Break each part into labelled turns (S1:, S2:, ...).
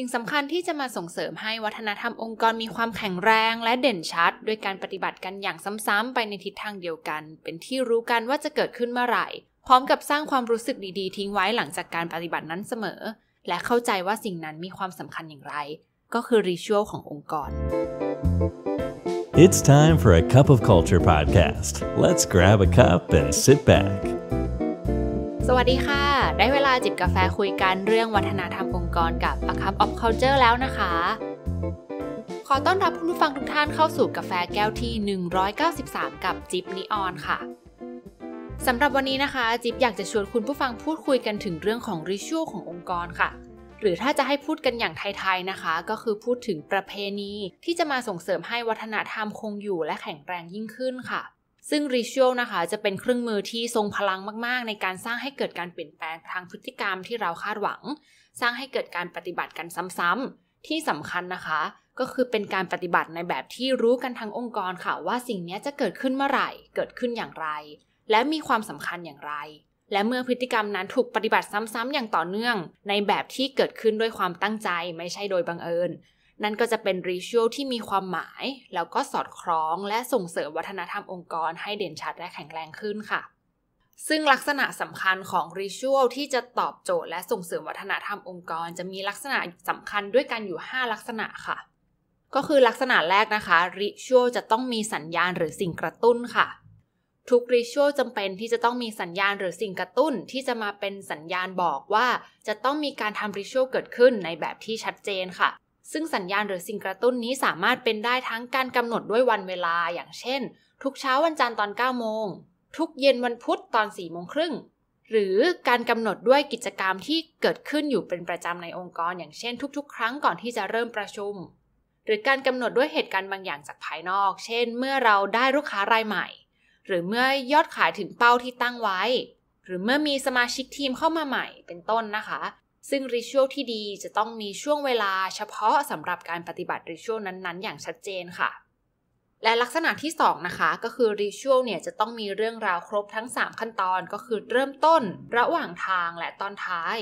S1: สิ่งสำคัญที่จะมาส่งเสริมให้วัฒนธรรมองค์กร มีความแข็งแรง และเด่นชัดด้วยการปฏิบัติกันอย่างซ้ำๆไปในทิศทางเดียวกัน เป็นที่รู้กันว่าจะเกิดขึ้นเมื่อไหร่ พร้อมกับสร้างความรู้สึกดีๆ ทิ้งไว้หลังจากการปฏิบัตินั้นเสมอ และเข้าใจว่าสิ่งนั้นมีความสำคัญอย่างไร ก็คือรีชัวลขององค์กร It's time for a cup of culture podcast. Let's grab a cup and sit back. สวัสดีค่ะ ได้เวลาจิบกาแฟคุยกันเรื่องวัฒนธรรมองค์กรกับ A Cup of Culture แล้วนะคะ ขอต้อนรับคุณผู้ฟังทุกท่านเข้าสู่กาแฟแก้วที่ 193 กับจิบนิออนค่ะ สำหรับวันนี้นะคะจิบอยากจะชวนคุณผู้ฟังพูดคุยกันถึงเรื่องของริชวลขององค์กรค่ะ หรือถ้าจะให้พูดกันอย่างไทยๆนะคะ ก็คือพูดถึงประเพณี ที่จะมาส่งเสริมให้วัฒนธรรมคงอยู่ และแข็งแรงยิ่งขึ้นค่ะซึ่งริช u a ลนะคะจะเป็นเครื่องมือที่ทรงพลังมาก ๆ ในการสร้างให้เกิดการเปลี่ยนแปลงทางพฤติกรรมที่เราคาดหวัง สร้างให้เกิดการปฏิบัติกันซ้ำๆที่สำคัญนะคะ ก็คือเป็นการปฏิบัติในแบบที่รู้กันทางองค์กรค่ะ ว่าสิ่งนี้จะเกิดขึ้นเมื่อไหร่ เกิดขึ้นอย่างไร และมีความสำคัญอย่างไร และเมื่อพฤติกรรมนั้นถูกปฏิบัติซ้ำๆอย่างต่อเนื่อง ในแบบที่เกิดขึ้นด้วยความตั้งใจไม่ใช่โดยบังเอิญนั่นก็จะเป็นรีชวลที่มีความหมายแล้วก็สอดคล้องและส่งเสริมวัฒนธรรมองค์กรให้เด่นชัดและแข็งแรงขึ้นค่ะ ซึ่งลักษณะสำคัญของรีชวลที่จะตอบโจทย์ และส่งเสริมวัฒนธรรมองค์กร จะมีลักษณะสำคัญด้วยกันอยู่ 5 ลักษณะค่ะ ก็คือลักษณะแรกนะคะรีชวลจะต้องมีสัญญาณหรือสิ่งกระตุ้นค่ะ ทุกริชวลจำเป็นที่จะต้องมีสัญญาณหรือสิ่งกระตุ้น ที่จะมาเป็นสัญญาณบอกว่า จะต้องมีการทำริชวลเกิดขึ้นในแบบที่ชัดเจนค่ะซึ่งสัญญาณหรือสิ่งกระตุ้นนี้สามารถเป็นได้ทั้งการกำหนดด้วยวันเวลาอย่างเช่น ทุกเช้าวันจันทร์ตอน9โมงทุกเย็นวันพุธตอน4โมงครึ่งหรือการกำหนดด้วยกิจกรรมที่เกิดขึ้นอยู่เป็นประจำในองค์กรอย่างเช่น ทุก ๆ ครั้งก่อนที่จะเริ่มประชุม หรือการกำหนดด้วยเหตุการณ์บางอย่างจากภายนอก เช่น เมื่อเราได้ลูกค้ารายใหม่ หรือเมื่อยอดขายถึงเป้าที่ตั้งไว้ หรือเมื่อมีสมาชิกทีมเข้ามาใหม่เป็นต้นนะคะซึ่งริชวลที่ดีจะต้องมีช่วงเวลาเฉพาะสำหรับการปฏิบัติริชวลนั้นๆ อย่างชัดเจนค่ะ และลักษณะที่ 2 นะคะก็คือริชวลเนี่ยจะต้องมีเรื่องราวครบทั้ง 3 ขั้นตอนก็คือเริ่มต้น ระหว่างทางและตอนท้าย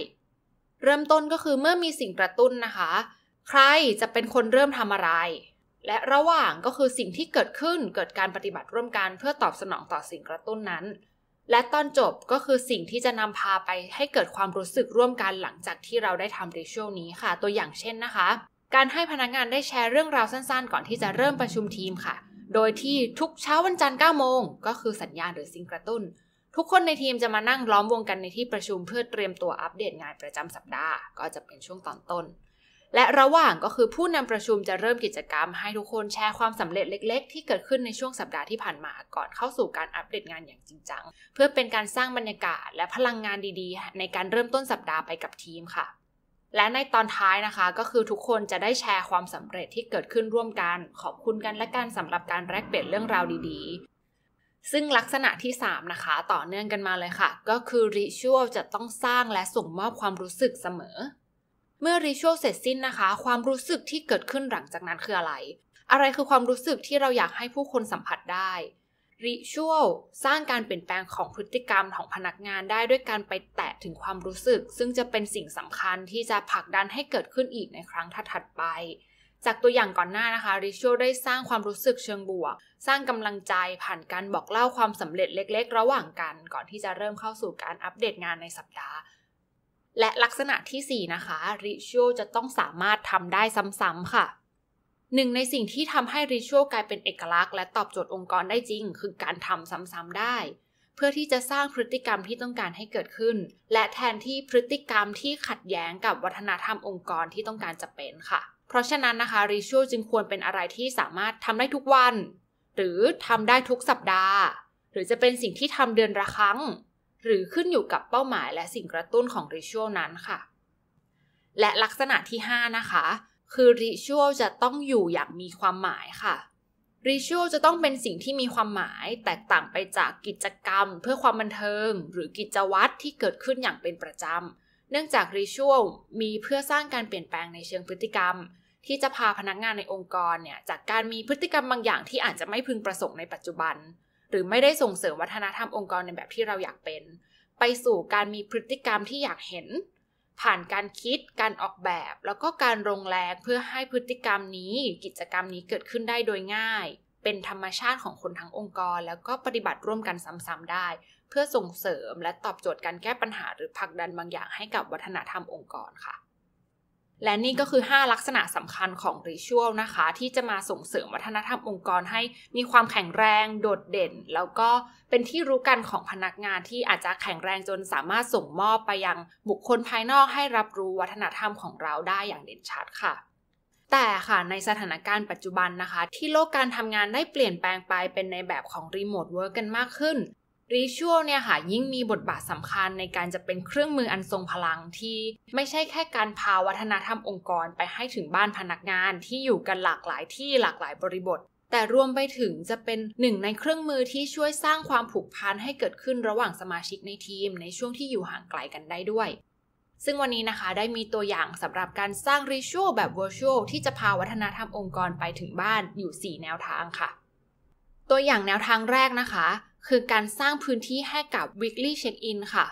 S1: เริ่มต้นก็คือเมื่อมีสิ่งกระตุ้นนะคะ ใครจะเป็นคนเริ่มทำอะไร และระหว่างก็คือสิ่งที่เกิดขึ้นเกิดการปฏิบัติร่วมกัน เพื่อตอบสนองต่อสิ่งกระตุ้นนั้นและตอนจบก็คือสิ่งที่จะนำพาไปให้เกิดความรู้สึกร่วมกันหลังจากที่เราได้ทำริชวลนี้ค่ะ ตัวอย่างเช่นนะคะ การให้พนักงานได้แชร์เรื่องราวสั้นๆก่อนที่จะเริ่มประชุมทีมค่ะ โดยที่ทุกเช้าวันจันทร์9 โมงก็คือสัญญาณหรือสิ่งกระตุ้น ทุกคนในทีมจะมานั่งล้อมวงกันในที่ประชุมเพื่อเตรียมตัวอัปเดตงานประจำสัปดาห์ก็จะเป็นช่วงตอนต้นและระหว่างก็คือผู้นำประชุมจะเริ่มกิจกรรมให้ทุกคนแชร์ความสำเร็จเล็กๆ ที่เกิดขึ้นในช่วงสัปดาห์ที่ผ่านมาก่อนเข้าสู่การอัปเดตงานอย่างจริงจังเพื่อเป็นการสร้างบรรยากาศและพลังงานดีๆในการเริ่มต้นสัปดาห์ไปกับทีมค่ะ และในตอนท้ายนะคะ ก็คือทุกคนจะได้แชร์ความสำเร็จที่เกิดขึ้นร่วมกัน ขอบคุณกัน และกันสำหรับการแลกเปลี่ยนเรื่องราวดี ๆ ซึ่งลักษณะที่ 3 นะคะ ต่อเนื่องกันมาเลยค่ะ ก็คือริชวลจะต้องสร้างและส่งมอบความรู้สึกเสมอเมื่อริชวลเสร็จสิ้นนะคะ ความรู้สึกที่เกิดขึ้นหลังจากนั้นคืออะไร อะไรคือความรู้สึกที่เราอยากให้ผู้คนสัมผัสได้ริชวลสร้างการเปลี่ยนแปลงของพฤติกรรมของพนักงานได้ด้วยการไปแตะถึงความรู้สึก ซึ่งจะเป็นสิ่งสำคัญที่จะผลักดันให้เกิดขึ้นอีกในครั้งถัดไป จากตัวอย่างก่อนหน้านะคะริชวลได้สร้างความรู้สึกเชิงบวก สร้างกำลังใจผ่านการบอกเล่าความสำเร็จเล็ก ๆ ระหว่างกัน ก่อนที่จะเริ่มเข้าสู่การอัปเดตงานในสัปดาห์และลักษณะที่ 4 นะคะ ริชวลจะต้องสามารถทำได้ซ้ำๆค่ะหนึ่งในสิ่งที่ทำให้ริชวลกลายเป็นเอกลักษณ์และตอบโจทย์องค์กรได้จริง คือการทำซ้ำๆได้ เพื่อที่จะสร้างพฤติกรรมที่ต้องการให้เกิดขึ้น และแทนที่พฤติกรรมที่ขัดแย้งกับวัฒนธรรมองค์กรที่ต้องการจะเป็นค่ะ เพราะฉะนั้นนะคะ ริชวลจึงควรเป็นอะไรที่สามารถทำได้ทุกวัน หรือทำได้ทุกสัปดาห์ หรือจะเป็นสิ่งที่ทำเดือนละครั้งหรือขึ้นอยู่กับเป้าหมายและสิ่งกระตุ้นของริชวลนั้นค่ะ และลักษณะที่ 5 นะคะ คือริชวลจะต้องอยู่อย่างมีความหมายค่ะริชวลจะต้องเป็นสิ่งที่มีความหมายแตกต่างไปจากกิจกรรม เพื่อความบันเทิง หรือกิจวัตรที่เกิดขึ้นอย่างเป็นประจำ เนื่องจากริชวลมีเพื่อสร้างการเปลี่ยนแปลงในเชิงพฤติกรรม ที่จะพาพนักงานในองค์กรเนี่ยจากการมีพฤติกรรมบางอย่าง ที่อาจจะไม่พึงประสงค์ในปัจจุบันหรือไม่ได้ส่งเสริมวัฒนธรรมองค์กรในแบบที่เราอยากเป็น ไปสู่การมีพฤติกรรมที่อยากเห็น ผ่านการคิด การออกแบบ แล้วก็การลงแรงเพื่อให้พฤติกรรมนี้ กิจกรรมนี้เกิดขึ้นได้โดยง่าย เป็นธรรมชาติของคนทั้งองค์กร แล้วก็ปฏิบัติร่วมกันซ้ำๆได้ เพื่อส่งเสริมและตอบโจทย์การแก้ปัญหา หรือผลักดันบางอย่างให้กับวัฒนธรรมองค์กรค่ะและนี่ก็คือ 5 ลักษณะสำคัญของริชวลนะคะ ที่จะมาส่งเสริมวัฒนธรรมองค์กรให้มีความแข็งแรง โดดเด่น แล้วก็เป็นที่รู้กันของพนักงานที่อาจจะแข็งแรงจนสามารถส่งมอบไปยังบุคคลภายนอกให้รับรู้วัฒนธรรมของเราได้อย่างเด่นชัดค่ะ แต่ค่ะในสถานการณ์ปัจจุบันนะคะ ที่โลกการทำงานได้เปลี่ยนแปลงไปเป็นในแบบของรีโมทเวิร์กกันมากขึ้นริชวลเนี่ยค่ะ ยิ่งมีบทบาทสำคัญในการจะเป็นเครื่องมืออันทรงพลังที่ ไม่ใช่แค่การพาวัฒนธรรมองค์กรไปให้ถึงบ้านพนักงานที่อยู่กันหลากหลายที่หลากหลายบริบท แต่รวมไปถึงจะเป็นหนึ่งในเครื่องมือที่ช่วยสร้างความผูกพันให้เกิดขึ้นระหว่างสมาชิกในทีม ในช่วงที่อยู่ห่างไกลกันได้ด้วย ซึ่งวันนี้นะคะ ได้มีตัวอย่างสำหรับการสร้างริชวลแบบ virtual ที่จะพาวัฒนธรรมองค์กรไปถึงบ้านอยู่ 4 แนวทางค่ะ ตัวอย่างแนวทางแรกนะคะคือการสร้างพื้นที่ให้กับ weekly check-in ค่ะ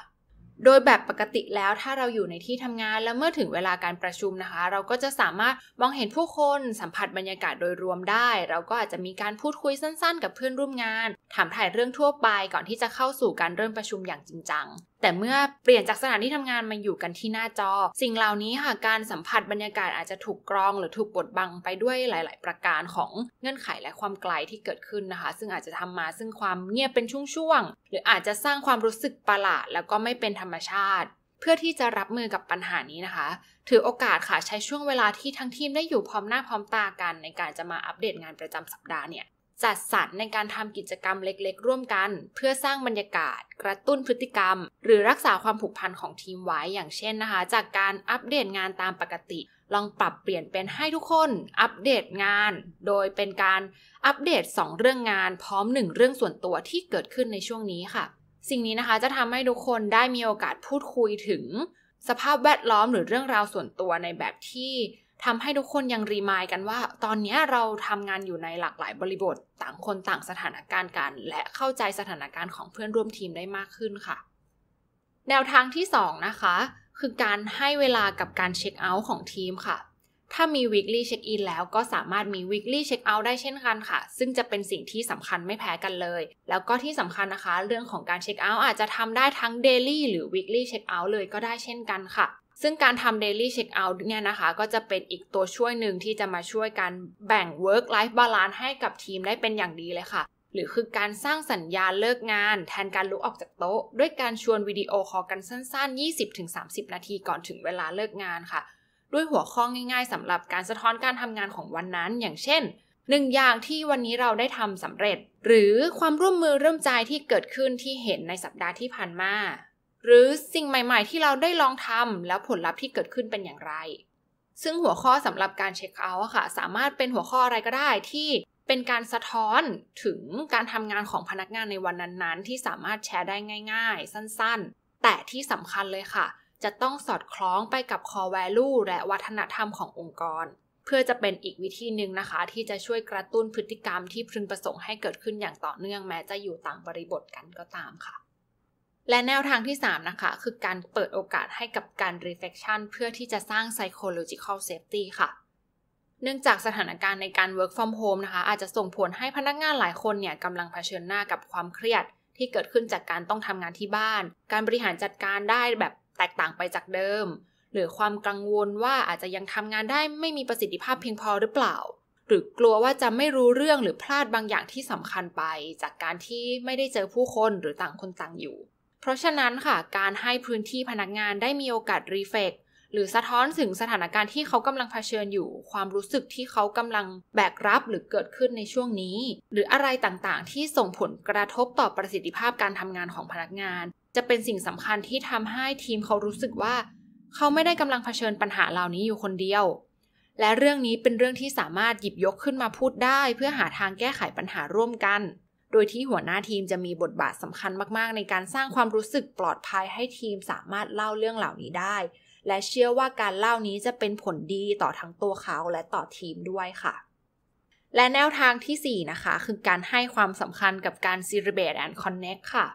S1: โดยแบบปกติแล้วถ้าเราอยู่ในที่ทำงานแล้วเมื่อถึงเวลาการประชุมนะคะ เราก็จะสามารถมองเห็นผู้คนสัมผัสบรรยากาศโดยรวมได้ เราก็อาจจะมีการพูดคุยสั้นๆกับเพื่อนร่วมงาน ถามถ่ายเรื่องทั่วไปก่อนที่จะเข้าสู่การเริ่มประชุมอย่างจริงจังแต่เมื่อเปลี่ยนจากสถานที่ทำงาน มาอยู่กันที่หน้าจอ สิ่งเหล่านี้ค่ะการสัมผัสบรรยากาศอาจจะถูกกรอง หรือถูกบดบังไปด้วยหลายๆ ประการของเงื่อนไขและความไกลที่เกิดขึ้นนะคะ ซึ่งอาจจะทำมาซึ่งความเงียบเป็นช่วงๆหรืออาจจะสร้างความรู้สึกประหลาด แล้วก็ไม่เป็นธรรมชาติ เพื่อที่จะรับมือกับปัญหานี้นะคะ ถือโอกาสค่ะใช้ช่วงเวลาที่ทั้งทีมได้อยู่พร้อมหน้าพร้อมตากัน ในการจะมาอัปเดตงานประจำสัปดาห์เนี่ยจัดสรรในการทำกิจกรรมเล็กๆร่วมกัน เพื่อสร้างบรรยากาศ กระตุ้นพฤติกรรม หรือรักษาความผูกพันของทีมไว้ อย่างเช่นนะคะ จากการอัปเดตงานตามปกติ ลองปรับเปลี่ยนเป็นให้ทุกคน อัปเดตงาน โดยเป็นการอัปเดต 2 เรื่องงานพร้อม 1 เรื่องส่วนตัวที่เกิดขึ้นในช่วงนี้ค่ะ สิ่งนี้นะคะจะทำให้ทุกคนได้มีโอกาสพูดคุยถึง สภาพแวดล้อมหรือเรื่องราวส่วนตัวในแบบที่ทำให้ทุกคนยังรีมายกันว่า ตอนนี้เราทำงานอยู่ในหลากหลายบริบท ต่างคนต่างสถานการณ์กันและเข้าใจสถานการณ์ของเพื่อนร่วมทีมได้มากขึ้นค่ะ แนวทางที่ 2 นะคะ คือการให้เวลากับการเช็คเอาท์ของทีมค่ะ ถ้ามี weekly check in แล้วก็สามารถมี weekly check out ได้เช่นกันค่ะ ซึ่งจะเป็นสิ่งที่สำคัญไม่แพ้กันเลย แล้วก็ที่สำคัญนะคะ เรื่องของการเช็คเอาท์อาจจะทำได้ทั้ง daily หรือ weekly check out เลยก็ได้เช่นกันค่ะซึ่งการทำ daily check out เนี่ยนะคะ ก็จะเป็นอีกตัวช่วยหนึ่งที่จะมาช่วยการแบ่ง work life balance ให้กับทีมได้เป็นอย่างดีเลยค่ะ หรือคือการสร้างสัญญาเลิกงานแทนการลุกออกจากโต๊ะ ด้วยการชวนวิดีโอคอลกันสั้นๆ 20-30 นาทีก่อนถึงเวลาเลิกงานค่ะ ด้วยหัวข้อง่ายๆสำหรับการสะท้อนการทำงานของวันนั้น อย่างเช่นหนึ่งอย่างที่วันนี้เราได้ทำสำเร็จ หรือความร่วมมือเริ่มใจที่เกิดขึ้นที่เห็นในสัปดาห์ที่ผ่านมาหรือสิ่งใหม่ๆ ที่เราได้ลองทำแล้วผลลัพธ์ที่เกิดขึ้นเป็นอย่างไร ซึ่งหัวข้อสำหรับการเช็คเอาท์ค่ะ สามารถเป็นหัวข้ออะไรก็ได้ที่เป็นการสะท้อนถึงการทำงานของพนักงานในวันนั้นๆ ที่สามารถแชร์ได้ง่ายๆ สั้นๆ แต่ที่สำคัญเลยค่ะ จะต้องสอดคล้องไปกับ core value และวัฒนธรรมขององค์กร เพื่อจะเป็นอีกวิธีหนึ่งนะคะ ที่จะช่วยกระตุ้นพฤติกรรมที่พึงประสงค์ให้เกิดขึ้นอย่างต่อเนื่องแม้จะอยู่ต่างบริบทกันก็ตามค่ะและแนวทางที่ 3 นะคะ คือการเปิดโอกาสให้กับการ reflection เพื่อที่จะสร้าง psychological safety ค่ะ เนื่องจากสถานการณ์ในการ work from home นะคะ อาจจะส่งผลให้พนักงานหลายคนเนี่ย กำลังเผชิญหน้ากับความเครียด ที่เกิดขึ้นจากการต้องทำงานที่บ้าน การบริหารจัดการได้แบบแตกต่างไปจากเดิม หรือความกังวลว่าอาจจะยังทำงานได้ไม่มีประสิทธิภาพเพียงพอหรือเปล่า หรือกลัวว่าจะไม่รู้เรื่องหรือพลาดบางอย่างที่สำคัญไป จากการที่ไม่ได้เจอผู้คนหรือต่างคนต่างอยู่เพราะฉะนั้นค่ะ การให้พื้นที่พนักงานได้มีโอกาสรีเฟกหรือสะท้อนถึงสถานการณ์ที่เขากำลังเผชิญอยู่ความรู้สึกที่เขากำลังแบกรับหรือเกิดขึ้นในช่วงนี้ หรืออะไรต่างๆ ที่ส่งผลกระทบต่อประสิทธิภาพการทำงานของพนักงาน จะเป็นสิ่งสำคัญที่ทำให้ทีมเขารู้สึกว่า เขาไม่ได้กำลังเผชิญปัญหาเหล่านี้อยู่คนเดียว และเรื่องนี้เป็นเรื่องที่สามารถหยิบยกขึ้นมาพูดได้ เพื่อหาทางแก้ไขปัญหาร่วมกันโดยที่หัวหน้าทีมจะมีบทบาทสำคัญมาก ๆ ในการสร้างความรู้สึกปลอดภัยให้ทีมสามารถเล่าเรื่องเหล่านี้ได้ และเชื่อว่าการเล่านี้จะเป็นผลดีต่อทั้งตัวเขาและต่อทีมด้วยค่ะ และแนวทางที่ 4 นะคะ คือการให้ความสำคัญกับการ celebrate and connect ค่ะ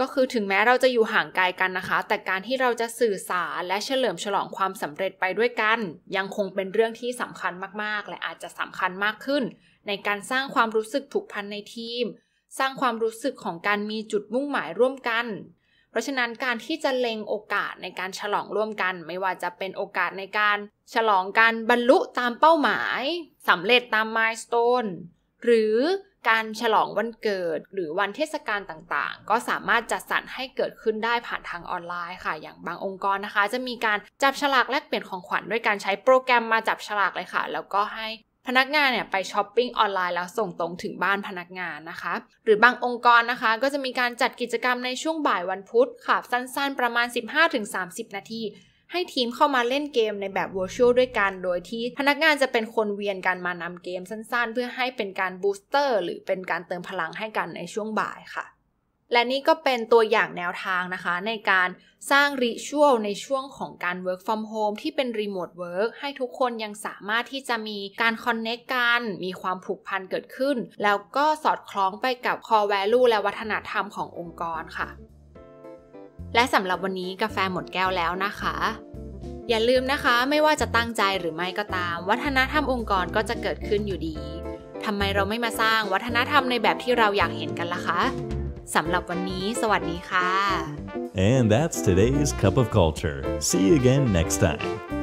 S1: ก็คือถึงแม้เราจะอยู่ห่างไกลกันนะคะ แต่การที่เราจะสื่อสารและเฉลิมฉลองความสำเร็จไปด้วยกัน ยังคงเป็นเรื่องที่สำคัญมาก ๆ และอาจจะสำคัญมากขึ้น ในการสร้างความรู้สึกผูกพันในทีมสร้างความรู้สึกของการมีจุดมุ่งหมายร่วมกัน เพราะฉะนั้นการที่จะเล็งโอกาสในการฉลองร่วมกัน ไม่ว่าจะเป็นโอกาสในการฉลองการบรรลุตามเป้าหมายสำเร็จตามมายสเตนหรือการฉลองวันเกิดหรือวันเทศกาลต่างๆ ก็สามารถจัดสรรให้เกิดขึ้นได้ผ่านทางออนไลน์ค่ะอย่างบางองค์กรนะคะ จะมีการจับฉลากแลกเปลี่ยนของขวัญด้วยการใช้โปรแกรมมาจับฉลากเลยค่ะ แล้วก็ให้พนักงานเนี่ยไปช้อปปิ้งออนไลน์แล้วส่งตรงถึงบ้านพนักงานนะคะ หรือบางองค์กรนะคะ ก็จะมีการจัดกิจกรรมในช่วงบ่ายวันพุธค่ะสั้นๆประมาณ 15-30 นาที ให้ทีมเข้ามาเล่นเกมในแบบ virtual ด้วยกันโดยที่พนักงานจะเป็นคนเวียนกันมานำเกมสั้นๆเพื่อให้เป็นการบูสเตอร์หรือเป็นการเติมพลังให้กันในช่วงบ่ายค่ะและนี่ก็เป็นตัวอย่างแนวทางนะคะ ในการสร้างริชวลในช่วงของการ work from home ที่เป็น remote work ให้ทุกคนยังสามารถที่จะมีการคอนเน c t กัน มีความผูกพันเกิดขึ้น แล้วก็สอดคล้องไปกับ core value และวัฒนธรรมขององค์กรค่ะ และสำหรับวันนี้กาแฟหมดแก้วแล้วนะคะ อย่าลืมนะคะไม่ว่าจะตั้งใจหรือไม่ก็ตาม วัฒนธรรมองค์กรก็จะเกิดขึ้นอยู่ดีทำไมเราไม่มาสร้างวัฒนธรรมในแบบที่เราอยากเห็นกันล่ะคะ And that's today's Cup of Culture. See you again next time.